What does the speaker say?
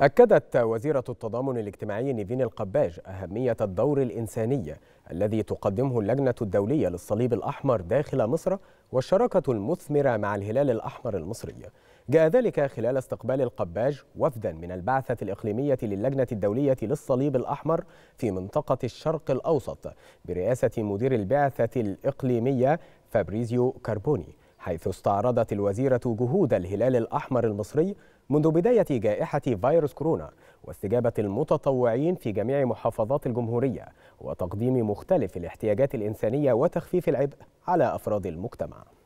أكدت وزيرة التضامن الاجتماعي نيفين القباج أهمية الدور الإنساني الذي تقدمه اللجنة الدولية للصليب الأحمر داخل مصر والشراكة المثمرة مع الهلال الأحمر المصري جاء ذلك خلال استقبال القباج وفدا من البعثة الإقليمية للجنة الدولية للصليب الأحمر في منطقة الشرق الأوسط برئاسة مدير البعثة الإقليمية فابريزيو كاربوني حيث استعرضت الوزيرة جهود الهلال الأحمر المصري منذ بداية جائحة فيروس كورونا واستجابة المتطوعين في جميع محافظات الجمهورية وتقديم مختلف الاحتياجات الإنسانية وتخفيف العبء على أفراد المجتمع